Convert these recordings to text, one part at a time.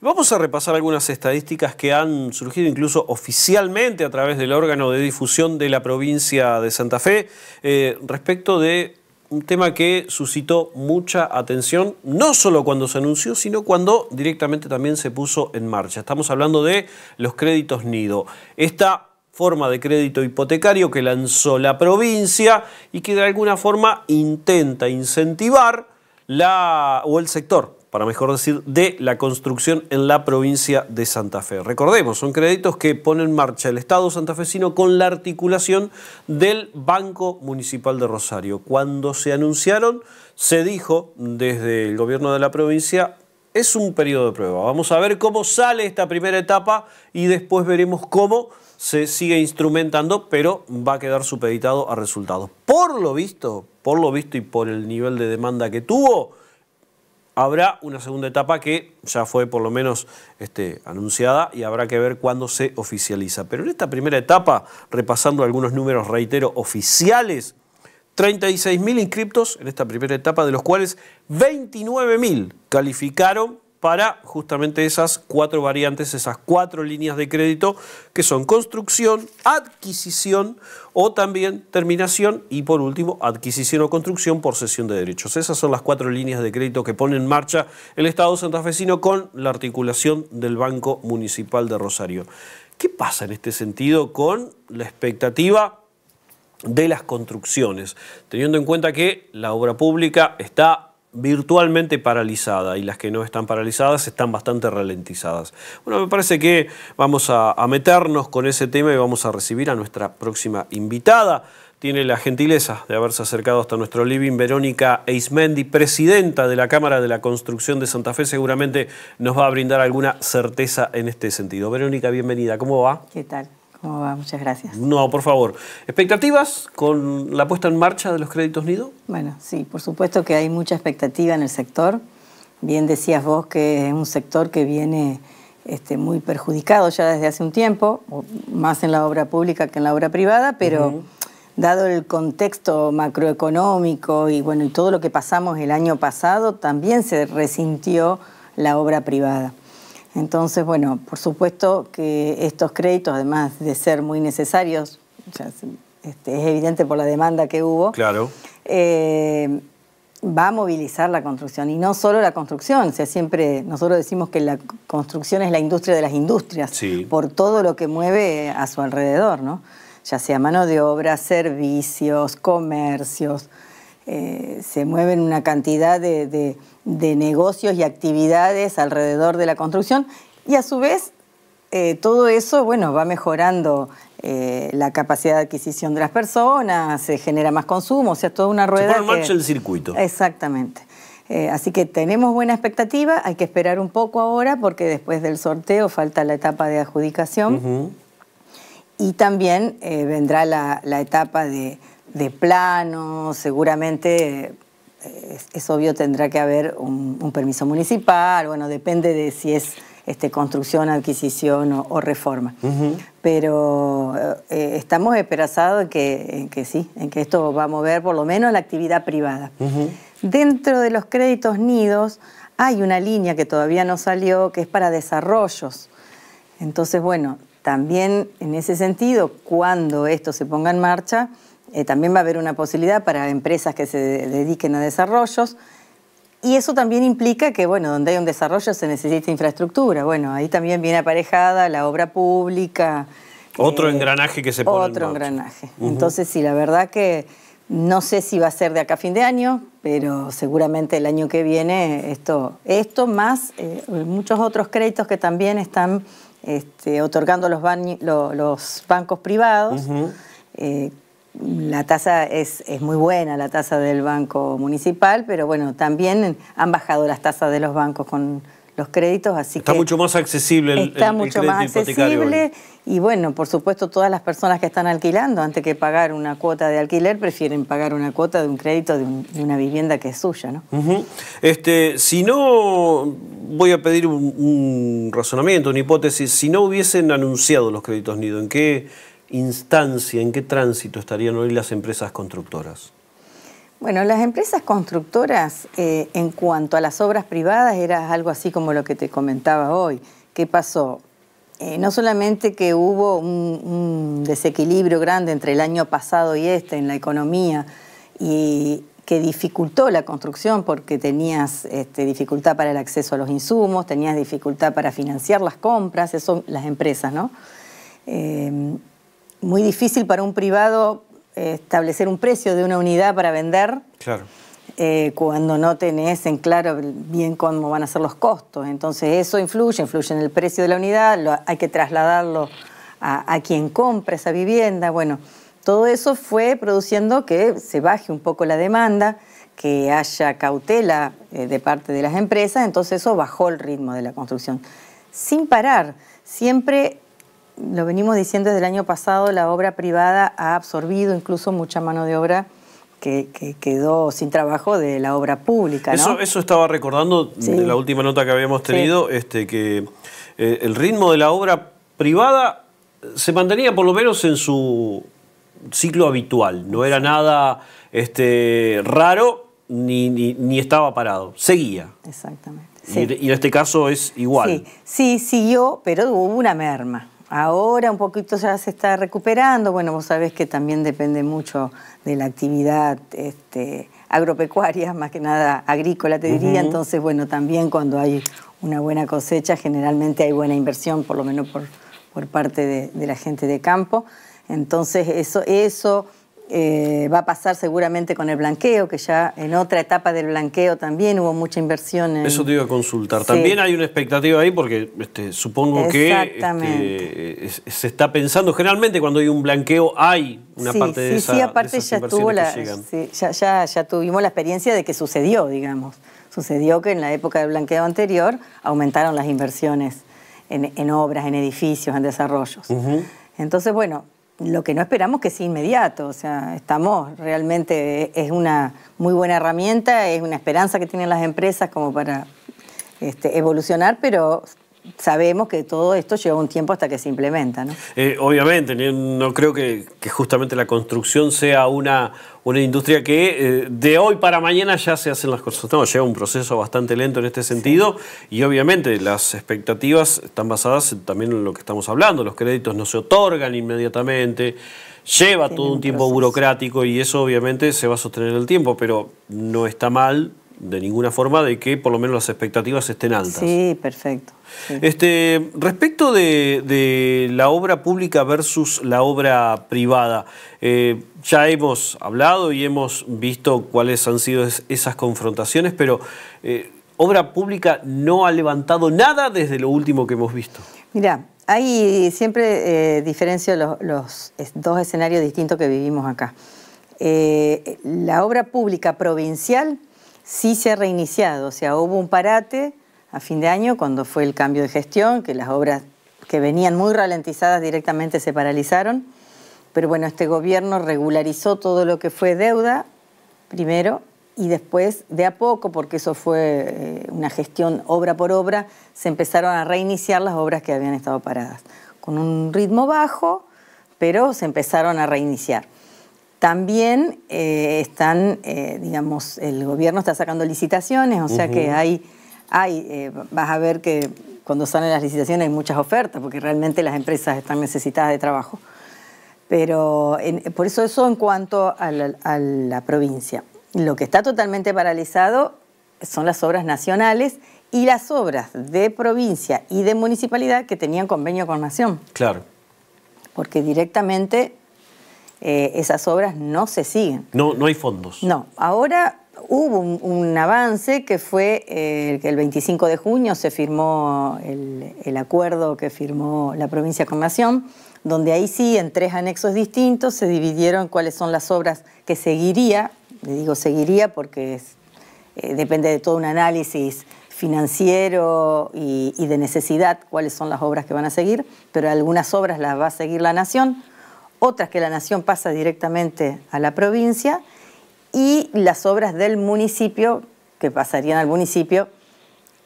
Vamos a repasar algunas estadísticas que han surgido incluso oficialmente a través del órgano de difusión de la provincia de Santa Fe eh, respecto de un tema que suscitó mucha atención, no solo cuando se anunció, sino cuando directamente también se puso en marcha. Estamos hablando de los créditos nido. Esta forma de crédito hipotecario que lanzó la provincia y que de alguna forma intenta incentivar la, o el sector para mejor decir, de la construcción en la provincia de Santa Fe. Recordemos, son créditos que pone en marcha el Estado santafesino con la articulación del Banco Municipal de Rosario. Cuando se anunciaron, se dijo desde el gobierno de la provincia, es un periodo de prueba. Vamos a ver cómo sale esta primera etapa y después veremos cómo se sigue instrumentando, pero va a quedar supeditado a resultados. Por lo visto, por lo visto y por el nivel de demanda que tuvo, Habrá una segunda etapa que ya fue por lo menos este, anunciada y habrá que ver cuándo se oficializa. Pero en esta primera etapa, repasando algunos números, reitero, oficiales, 36.000 inscriptos en esta primera etapa, de los cuales 29.000 calificaron para justamente esas cuatro variantes, esas cuatro líneas de crédito que son construcción, adquisición o también terminación y por último adquisición o construcción por cesión de derechos. Esas son las cuatro líneas de crédito que pone en marcha el Estado santafesino con la articulación del Banco Municipal de Rosario. ¿Qué pasa en este sentido con la expectativa? de las construcciones, teniendo en cuenta que la obra pública está virtualmente paralizada y las que no están paralizadas están bastante ralentizadas. Bueno, me parece que vamos a, meternos con ese tema y vamos a recibir a nuestra próxima invitada. Tiene la gentileza de haberse acercado hasta nuestro living Verónica Eismendi, presidenta de la Cámara de la Construcción de Santa Fe. Seguramente nos va a brindar alguna certeza en este sentido. Verónica, bienvenida. ¿Cómo va? ¿Qué tal? Muchas gracias. No, por favor. ¿Expectativas con la puesta en marcha de los créditos Nido? Bueno, sí, por supuesto que hay mucha expectativa en el sector. Bien decías vos que es un sector que viene este, muy perjudicado ya desde hace un tiempo, más en la obra pública que en la obra privada, pero... dado el contexto macroeconómico y bueno y todo lo que pasamos el año pasado, también se resintió la obra privada. Entonces, bueno, por supuesto que estos créditos, además de ser muy necesarios, este, es evidente por la demanda que hubo, eh, va a movilizar la construcción. Y no solo la construcción, sea, siempre nosotros decimos que la construcción es la industria de las industrias, por todo lo que mueve a su alrededor, ¿no? ya sea mano de obra, servicios, comercios. Eh, se mueven una cantidad de, negocios y actividades alrededor de la construcción y a su vez eh, todo eso bueno, va mejorando eh, la capacidad de adquisición de las personas, se genera más consumo, o sea, toda una rueda. Se el circuito. Exactamente. así que tenemos buena expectativa, hay que esperar un poco ahora porque después del sorteo falta la etapa de adjudicación y también vendrá la etapa de, de plano, seguramente es, obvio tendrá que haber un, permiso municipal, bueno, depende de si es este, construcción, adquisición o, reforma. Pero eh, eh, estamos esperanzados en que, sí, en que esto va a mover por lo menos la actividad privada. Dentro de los créditos nidos hay una línea que todavía no salió que es para desarrollos. Entonces, bueno, también en ese sentido, cuando esto se ponga en marcha, eh, también va a haber una posibilidad para empresas que se dediquen a desarrollos. Y eso también implica que, bueno, donde hay un desarrollo se necesita infraestructura. Bueno, ahí también viene aparejada la obra pública. Otro eh, engranaje que se pone. Otro engranaje. Entonces, sí, la verdad que no sé si va a ser de acá a fin de año, pero seguramente el año que viene esto, esto más eh, muchos otros créditos que también están este, otorgando los, bancos privados la tasa es, muy buena, la tasa del Banco Municipal, pero bueno, también han bajado las tasas de los bancos con los créditos, así está que... Está mucho más accesible el, está mucho más accesible y bueno, por supuesto todas las personas que están alquilando, antes que pagar una cuota de alquiler, prefieren pagar una cuota de un crédito de, una vivienda que es suya, ¿no? este, si no, voy a pedir un razonamiento, una hipótesis, si no hubiesen anunciado los créditos nido, ¿en qué instancia, en qué tránsito estarían hoy las empresas constructoras? Bueno, las empresas constructoras eh, en cuanto a las obras privadas era algo así como lo que te comentaba hoy. ¿Qué pasó? Eh, no solamente que hubo un, desequilibrio grande entre el año pasado y este en la economía y que dificultó la construcción porque tenías este, dificultad para el acceso a los insumos, tenías dificultad para financiar las compras, eso las empresas, ¿no? Eh, muy difícil para un privado eh, establecer un precio de una unidad para vender. Eh, cuando no tenés en claro bien cómo van a ser los costos. Entonces eso influye, influye en el precio de la unidad, hay que trasladarlo a, quien compra esa vivienda. Bueno, todo eso fue produciendo que se baje un poco la demanda, que haya cautela eh, de parte de las empresas, entonces eso bajó el ritmo de la construcción. Sin parar, siempre lo venimos diciendo desde el año pasado, la obra privada ha absorbido incluso mucha mano de obra que, quedó sin trabajo de la obra pública. Eso, estaba recordando la última nota que habíamos tenido, este, que eh, el ritmo de la obra privada se mantenía por lo menos en su ciclo habitual, no era nada este, raro ni, ni, estaba parado, seguía. Exactamente. Y, y, en este caso es igual. Sí, sí siguió, pero hubo una merma. Ahora un poquito ya se está recuperando. Bueno, vos sabés que también depende mucho de la actividad este, agropecuaria, más que nada agrícola, te diría. Entonces, bueno, también cuando hay una buena cosecha, generalmente hay buena inversión, por lo menos por, por parte de, de la gente de campo. Entonces, eso, eso eh, va a pasar seguramente con el blanqueo, que ya en otra etapa del blanqueo también hubo mucha inversión. En... Eso te iba a consultar. También hay una expectativa ahí porque este, supongo que este, se está pensando, generalmente cuando hay un blanqueo hay una parte de esa, Sí, aparte ya, ya, ya, tuvimos la experiencia de que sucedió, digamos. Sucedió que en la época del blanqueo anterior aumentaron las inversiones en, obras, en edificios, en desarrollos. Entonces, bueno, lo que no esperamos que sea inmediato, o sea, estamos realmente, es una muy buena herramienta, es una esperanza que tienen las empresas como para este, evolucionar, pero sabemos que todo esto lleva un tiempo hasta que se implementa. ¿no? Eh, obviamente, no creo que, justamente la construcción sea una, una industria que eh, de hoy para mañana ya se hacen las cosas. lleva un proceso bastante lento en este sentido y obviamente las expectativas están basadas también en lo que estamos hablando. Los créditos no se otorgan inmediatamente, lleva todo un, tiempo burocrático y eso obviamente se va a sostener el tiempo, pero no está mal de ninguna forma de que por lo menos las expectativas estén altas. Sí, perfecto. Este, respecto de, la obra pública versus la obra privada, eh, ya hemos hablado y hemos visto cuáles han sido esas confrontaciones, pero eh, obra pública no ha levantado nada desde lo último que hemos visto. Mira, hay siempre eh, diferencio los, dos escenarios distintos que vivimos acá. Eh, la obra pública provincial sí se ha reiniciado, o sea, hubo un parate a fin de año, cuando fue el cambio de gestión, que las obras que venían muy ralentizadas directamente se paralizaron. Pero bueno, este gobierno regularizó todo lo que fue deuda, primero, y después, de a poco, porque eso fue eh, una gestión obra por obra, se empezaron a reiniciar las obras que habían estado paradas, con un ritmo bajo, pero se empezaron a reiniciar. También eh, están, eh, digamos, el gobierno está sacando licitaciones, o sea que hay hay, eh, vas a ver que cuando salen las licitaciones hay muchas ofertas, porque realmente las empresas están necesitadas de trabajo. Pero por eso eso en cuanto a la, provincia. Lo que está totalmente paralizado son las obras nacionales y las obras de provincia y de municipalidad que tenían convenio con Nación. Claro. Porque directamente eh, esas obras no se siguen. No, no hay fondos. No, ahora hubo un, avance que fue el eh, que el 25 de junio se firmó el, acuerdo que firmó la provincia con Nación, donde ahí sí, en tres anexos distintos, se dividieron cuáles son las obras que seguiría, le digo seguiría porque eh, depende de todo un análisis financiero y de necesidad, cuáles son las obras que van a seguir, pero algunas obras las va a seguir la Nación, otras que la Nación pasa directamente a la provincia, y las obras del municipio, que pasarían al municipio,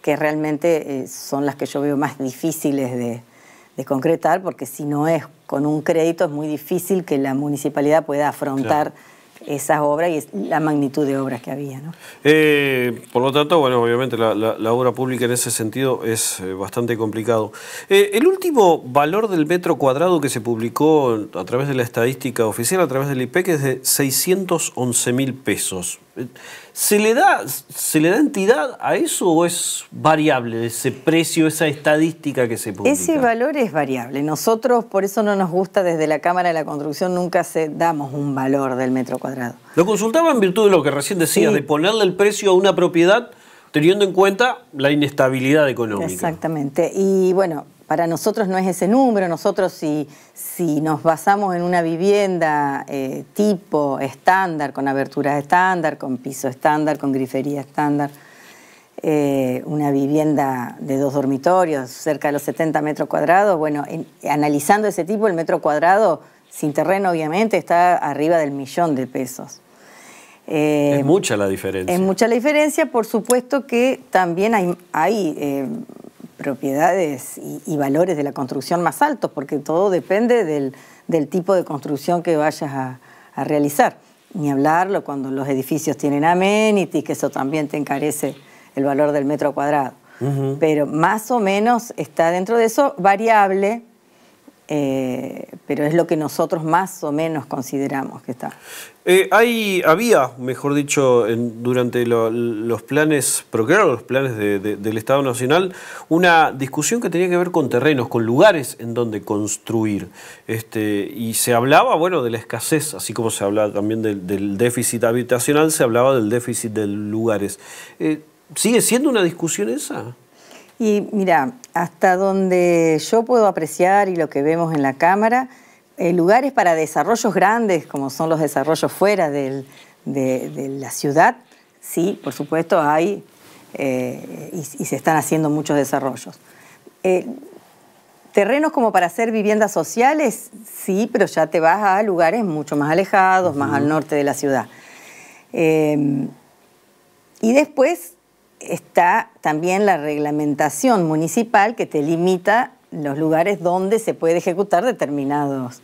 que realmente eh, son las que yo veo más difíciles de, concretar, porque si no es con un crédito es muy difícil que la municipalidad pueda afrontar esas obras y la magnitud de obras que había. Eh, por lo tanto, bueno, obviamente la, obra pública en ese sentido es eh, bastante complicado. Eh, el último valor del metro cuadrado que se publicó a través de la estadística oficial, a través del IPEC, es de 611 mil pesos. ¿Se le, da, ¿Se le da entidad a eso o es variable ese precio, esa estadística que se publica? Ese valor es variable. Nosotros, por eso no nos gusta desde la Cámara de la Construcción, nunca se, damos un valor del metro cuadrado. Lo consultaba en virtud de lo que recién decía de ponerle el precio a una propiedad teniendo en cuenta la inestabilidad económica. Exactamente. Y bueno, para nosotros no es ese número, nosotros si, si nos basamos en una vivienda eh, tipo estándar, con aberturas estándar, con piso estándar, con grifería estándar, eh, una vivienda de dos dormitorios, cerca de los 70 metros cuadrados, bueno, analizando ese tipo, el metro cuadrado, sin terreno obviamente, está arriba del millón de pesos. es eh, mucha la diferencia. Es mucha la diferencia, por supuesto que también hay, hay propiedades y, valores de la construcción más altos, porque todo depende del, tipo de construcción que vayas a, realizar. Ni hablarlo cuando los edificios tienen amenities, que eso también te encarece el valor del metro cuadrado. Pero más o menos está dentro de eso variable eh, pero es lo que nosotros más o menos consideramos que está. Eh, hay, había, mejor dicho, durante los planes, pero los planes del Estado Nacional, una discusión que tenía que ver con terrenos, con lugares en donde construir. Este, y se hablaba, bueno, de la escasez, así como se hablaba también del, déficit habitacional, se hablaba del déficit de lugares. Eh, ¿Sigue siendo una discusión esa? Y mira, hasta donde yo puedo apreciar y lo que vemos en la cámara, eh, lugares para desarrollos grandes, como son los desarrollos fuera de, la ciudad, sí, por supuesto hay eh, y, se están haciendo muchos desarrollos. Eh, terrenos como para hacer viviendas sociales, sí, pero ya te vas a lugares mucho más alejados, más al norte de la ciudad. y después está también la reglamentación municipal que te limita los lugares donde se puede ejecutar determinados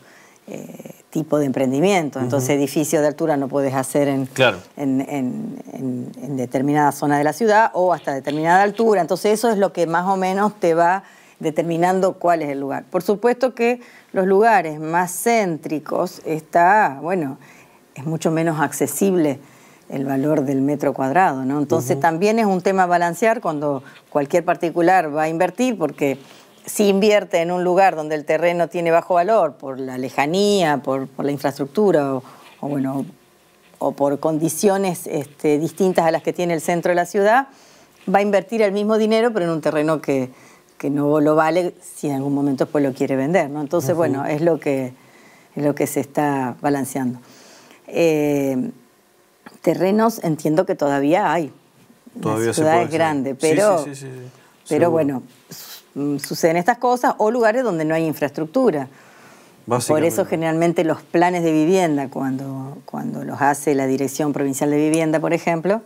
eh, tipos de emprendimiento. Entonces, edificios de altura no puedes hacer en, en, determinada zona de la ciudad o hasta determinada altura. Entonces, eso es lo que más o menos te va determinando cuál es el lugar. Por supuesto que los lugares más céntricos está, bueno, es mucho menos accesible el valor del metro cuadrado, ¿no? Entonces también es un tema balancear cuando cualquier particular va a invertir, porque si invierte en un lugar donde el terreno tiene bajo valor, por la lejanía, por, la infraestructura, o, bueno, o por condiciones este, distintas a las que tiene el centro de la ciudad, va a invertir el mismo dinero, pero en un terreno que, no lo vale si en algún momento después lo quiere vender, ¿no? Entonces, bueno, es lo que, es lo que se está balanceando. Eh, terrenos entiendo que todavía hay. La ciudad es grande, pero, pero bueno, suceden estas cosas o lugares donde no hay infraestructura. Por eso generalmente los planes de vivienda, cuando, cuando los hace la Dirección Provincial de Vivienda, por ejemplo,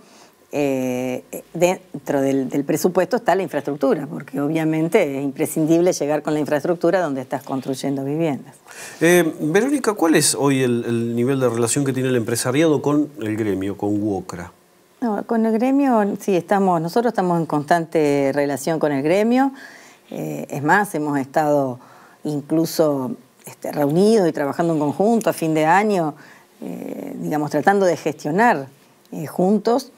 eh, dentro del, presupuesto está la infraestructura, porque obviamente es imprescindible llegar con la infraestructura donde estás construyendo viviendas. Eh, Verónica, ¿cuál es hoy el, nivel de relación que tiene el empresariado con el gremio, con UOCRA? con el gremio, sí, estamos, nosotros estamos en constante relación con el gremio. Eh, es más, hemos estado incluso este, reunidos y trabajando en conjunto a fin de año, digamos, tratando de gestionar juntos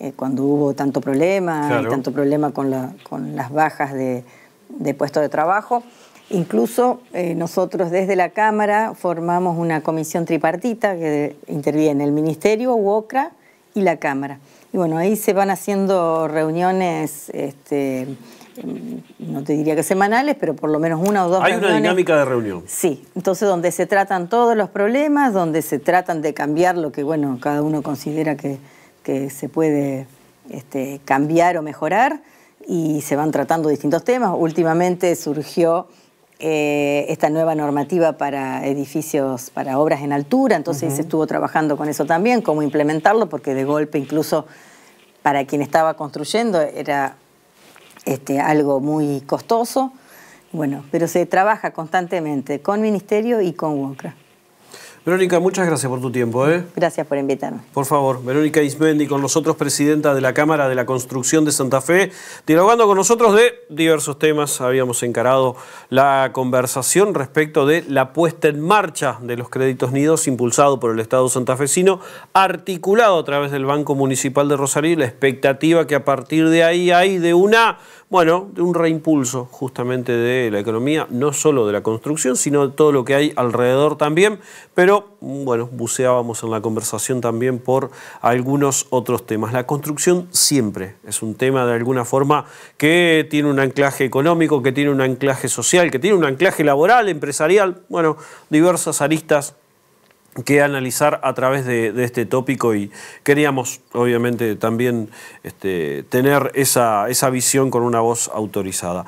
eh, cuando hubo tanto problema, tanto problema con, con las bajas de, de puesto de trabajo. Incluso eh, nosotros desde la Cámara formamos una comisión tripartita que interviene el Ministerio, UOCRA y la Cámara. Y bueno, ahí se van haciendo reuniones, este, mm, no te diría que semanales, pero por lo menos una o dos. Hay una dinámica de reunión. Sí, entonces donde se tratan todos los problemas, donde se tratan de cambiar lo que, bueno, cada uno considera que, que se puede este, cambiar o mejorar y se van tratando distintos temas. Últimamente surgió eh, esta nueva normativa para edificios, para obras en altura, entonces se estuvo trabajando con eso también, cómo implementarlo, porque de golpe incluso para quien estaba construyendo era este, algo muy costoso. Bueno, pero se trabaja constantemente con Ministerio y con UOCRA. Verónica, muchas gracias por tu tiempo. ¿eh? Gracias por invitarme. Por favor, Verónica Ismendi con nosotros, presidenta de la Cámara de la Construcción de Santa Fe, dialogando con nosotros de diversos temas. Habíamos encarado la conversación respecto de la puesta en marcha de los créditos nidos impulsado por el Estado santafesino, articulado a través del Banco Municipal de Rosario, la expectativa que a partir de ahí hay de una bueno, de un reimpulso justamente de la economía, no solo de la construcción, sino de todo lo que hay alrededor también, pero mm, bueno, buceábamos en la conversación también por algunos otros temas. La construcción siempre es un tema de alguna forma que tiene un anclaje económico, que tiene un anclaje social, que tiene un anclaje laboral, empresarial, bueno, diversas aristas que analizar a través de, este tópico y queríamos obviamente también este, tener esa, esa visión con una voz autorizada.